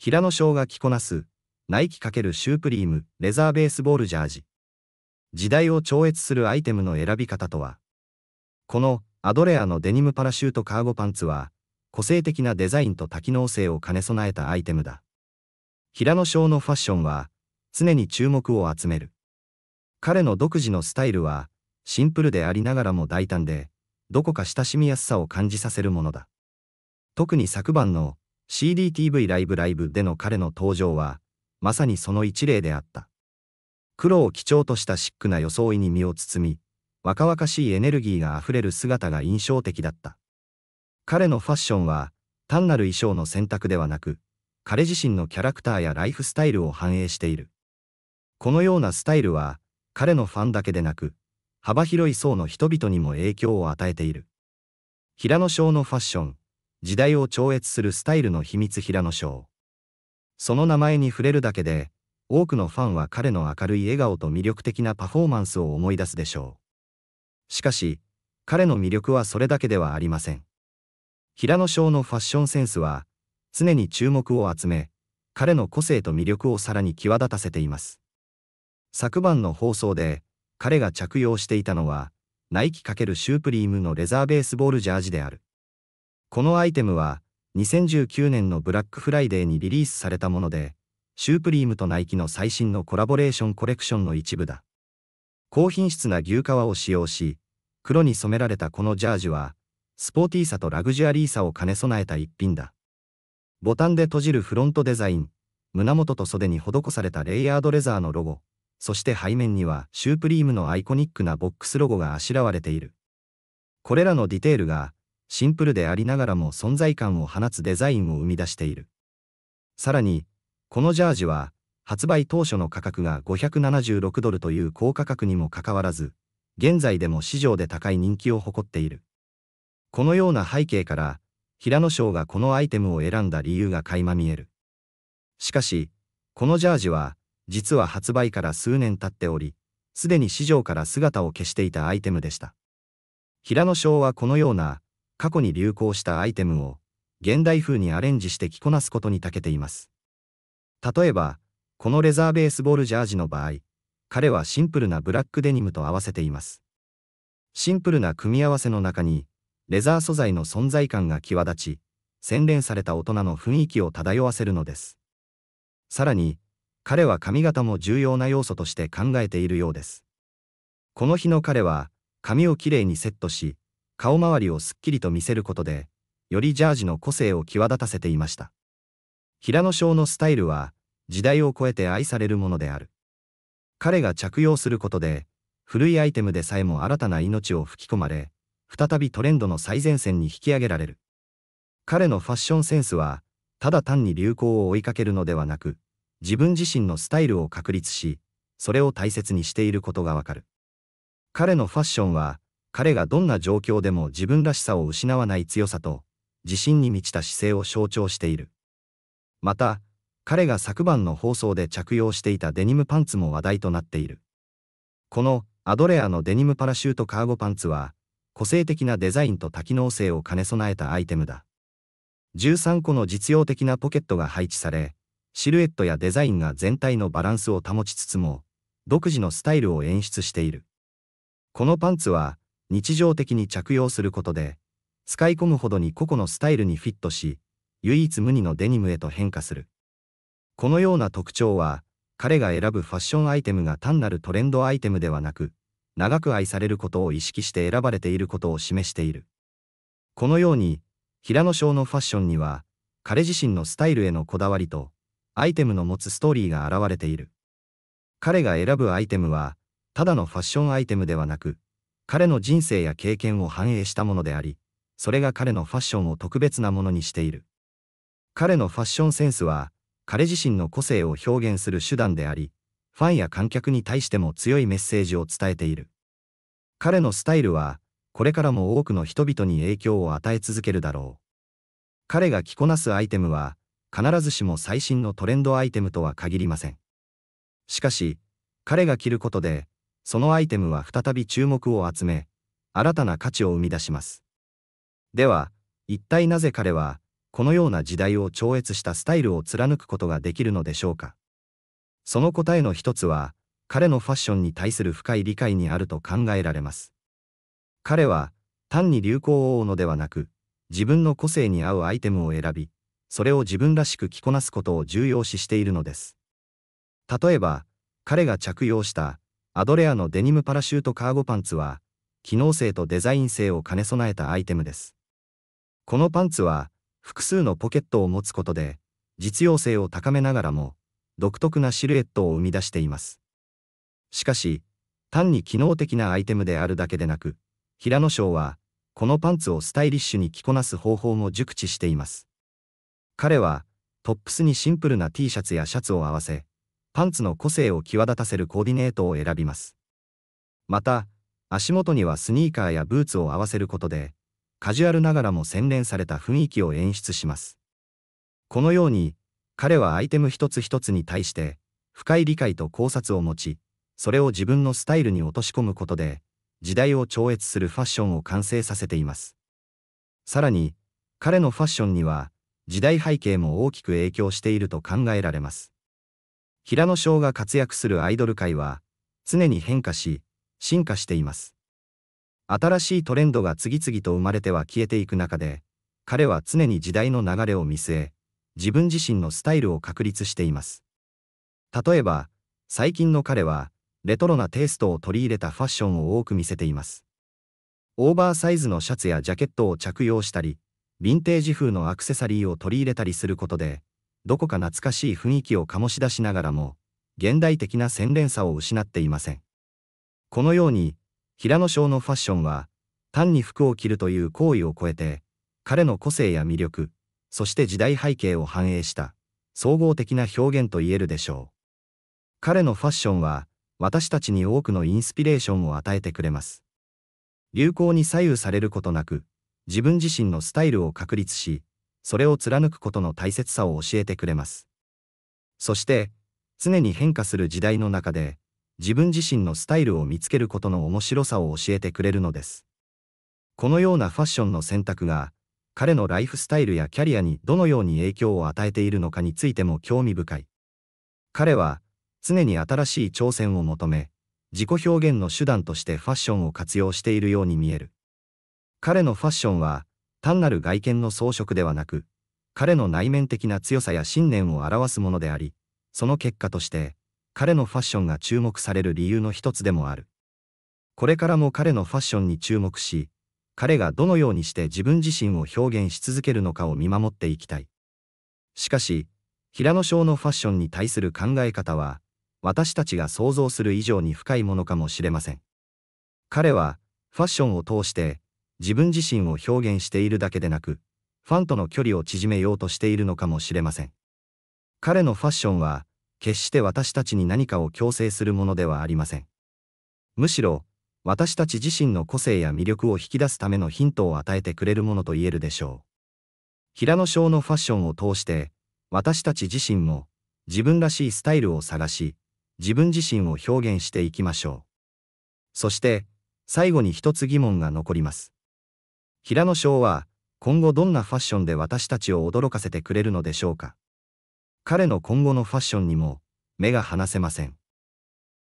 平野翔が着こなす、ナイキ×シュープリームレザーベースボールジャージ。時代を超越するアイテムの選び方とは。このアドレアのデニムパラシュートカーゴパンツは、個性的なデザインと多機能性を兼ね備えたアイテムだ。平野翔のファッションは、常に注目を集める。彼の独自のスタイルは、シンプルでありながらも大胆で、どこか親しみやすさを感じさせるものだ。特に昨晩の CDTV ライブライブでの彼の登場は、まさにその一例であった。黒を基調としたシックな装いに身を包み、若々しいエネルギーがあふれる姿が印象的だった。彼のファッションは、単なる衣装の選択ではなく、彼自身のキャラクターやライフスタイルを反映している。このようなスタイルは、彼のファンだけでなく、幅広い層の人々にも影響を与えている。平野翔のファッション、時代を超越するスタイルの秘密平野翔。その名前に触れるだけで、多くのファンは彼の明るい笑顔と魅力的なパフォーマンスを思い出すでしょう。しかし、彼の魅力はそれだけではありません。平野翔のファッションセンスは、常に注目を集め、彼の個性と魅力をさらに際立たせています。昨晩の放送で、彼が着用していたのは、ナイキ×シュープリームのレザーベースボールジャージである。このアイテムは、2019年のブラックフライデーにリリースされたもので、シュープリームとナイキの最新のコラボレーションコレクションの一部だ。高品質な牛革を使用し、黒に染められたこのジャージは、スポーティーさとラグジュアリーさを兼ね備えた一品だ。ボタンで閉じるフロントデザイン、胸元と袖に施されたレイヤードレザーのロゴ、そして背面にはシュープリームのアイコニックなボックスロゴがあしらわれている。これらのディテールがシンプルでありながらも存在感を放つデザインを生み出している。さらに、このジャージは、発売当初の価格が576ドルという高価格にもかかわらず、現在でも市場で高い人気を誇っている。このような背景から、平野翔がこのアイテムを選んだ理由が垣間見える。しかし、このジャージは、実は発売から数年経っており、すでに市場から姿を消していたアイテムでした。平野翔はこのような、過去に流行したアイテムを現代風にアレンジして着こなすことに長けています。例えば、このレザーベースボールジャージの場合、彼はシンプルなブラックデニムと合わせています。シンプルな組み合わせの中に、レザー素材の存在感が際立ち、洗練された大人の雰囲気を漂わせるのです。さらに、彼は髪型も重要な要素として考えているようです。この日の彼は、髪をきれいにセットし、顔周りをすっきりと見せることで、よりジャージの個性を際立たせていました。平野翔のスタイルは、時代を超えて愛されるものである。彼が着用することで、古いアイテムでさえも新たな命を吹き込まれ、再びトレンドの最前線に引き上げられる。彼のファッションセンスは、ただ単に流行を追いかけるのではなく、自分自身のスタイルを確立し、それを大切にしていることがわかる。彼のファッションは、彼がどんな状況でも自分らしさを失わない強さと、自信に満ちた姿勢を象徴している。また、彼が昨晩の放送で着用していたデニムパンツも話題となっている。このアドレアのデニムパラシュートカーゴパンツは、個性的なデザインと多機能性を兼ね備えたアイテムだ。13個の実用的なポケットが配置され、シルエットやデザインが全体のバランスを保ちつつも、独自のスタイルを演出している。このパンツは、日常的に着用することで、使い込むほどに個々のスタイルにフィットし、唯一無二のデニムへと変化する。このような特徴は、彼が選ぶファッションアイテムが単なるトレンドアイテムではなく、長く愛されることを意識して選ばれていることを示している。このように、平野翔のファッションには、彼自身のスタイルへのこだわりと、アイテムの持つストーリーが現れている。彼が選ぶアイテムは、ただのファッションアイテムではなく、彼の人生や経験を反映したものであり、それが彼のファッションを特別なものにしている。彼のファッションセンスは、彼自身の個性を表現する手段であり、ファンや観客に対しても強いメッセージを伝えている。彼のスタイルは、これからも多くの人々に影響を与え続けるだろう。彼が着こなすアイテムは、必ずしも最新のトレンドアイテムとは限りません。しかし、彼が着ることで、そのアイテムは再び注目を集め、新たな価値を生み出します。では、一体なぜ彼は、このような時代を超越したスタイルを貫くことができるのでしょうか。その答えの一つは、彼のファッションに対する深い理解にあると考えられます。彼は、単に流行を追うのではなく、自分の個性に合うアイテムを選び、それを自分らしく着こなすことを重要視しているのです。例えば、彼が着用したアドレアのデニムパラシュートカーゴパンツは、機能性とデザイン性を兼ね備えたアイテムです。このパンツは、複数のポケットを持つことで、実用性を高めながらも、独特なシルエットを生み出しています。しかし、単に機能的なアイテムであるだけでなく、平野翔は、このパンツをスタイリッシュに着こなす方法も熟知しています。彼は、トップスにシンプルな T シャツやシャツを合わせ、パンツの個性を際立たせるコーディネートを選びます。また、足元にはスニーカーやブーツを合わせることで、カジュアルながらも洗練された雰囲気を演出します。このように、彼はアイテム一つ一つに対して、深い理解と考察を持ち、それを自分のスタイルに落とし込むことで、時代を超越するファッションを完成させています。さらに、彼のファッションには、時代背景も大きく影響していると考えられます。平野翔が活躍するアイドル界は、常に変化し、進化しています。新しいトレンドが次々と生まれては消えていく中で、彼は常に時代の流れを見据え、自分自身のスタイルを確立しています。例えば、最近の彼は、レトロなテイストを取り入れたファッションを多く見せています。オーバーサイズのシャツやジャケットを着用したり、ヴィンテージ風のアクセサリーを取り入れたりすることで、どこか懐かしい雰囲気を醸し出しながらも、現代的な洗練さを失っていません。このように、平野翔のファッションは、単に服を着るという行為を超えて、彼の個性や魅力、そして時代背景を反映した、総合的な表現と言えるでしょう。彼のファッションは、私たちに多くのインスピレーションを与えてくれます。流行に左右されることなく、自分自身のスタイルを確立し、それを貫くことの大切さを教えてくれます。そして、常に変化する時代の中で、自分自身のスタイルを見つけることの面白さを教えてくれるのです。このようなファッションの選択が、彼のライフスタイルやキャリアにどのように影響を与えているのかについても興味深い。彼は、常に新しい挑戦を求め、自己表現の手段としてファッションを活用しているように見える。彼のファッションは、単なる外見の装飾ではなく、彼の内面的な強さや信念を表すものであり、その結果として、彼のファッションが注目される理由の一つでもある。これからも彼のファッションに注目し、彼がどのようにして自分自身を表現し続けるのかを見守っていきたい。しかし、平野翔のファッションに対する考え方は、私たちが想像する以上に深いものかもしれません。彼は、ファッションを通して、自分自身を表現しているだけでなく、ファンとの距離を縮めようとしているのかもしれません。彼のファッションは、決して私たちに何かを強制するものではありません。むしろ、私たち自身の個性や魅力を引き出すためのヒントを与えてくれるものと言えるでしょう。平野翔のファッションを通して、私たち自身も、自分らしいスタイルを探し、自分自身を表現していきましょう。そして、最後に一つ疑問が残ります。平野翔は、今後どんなファッションで私たちを驚かせてくれるのでしょうか。彼の今後のファッションにも、目が離せません。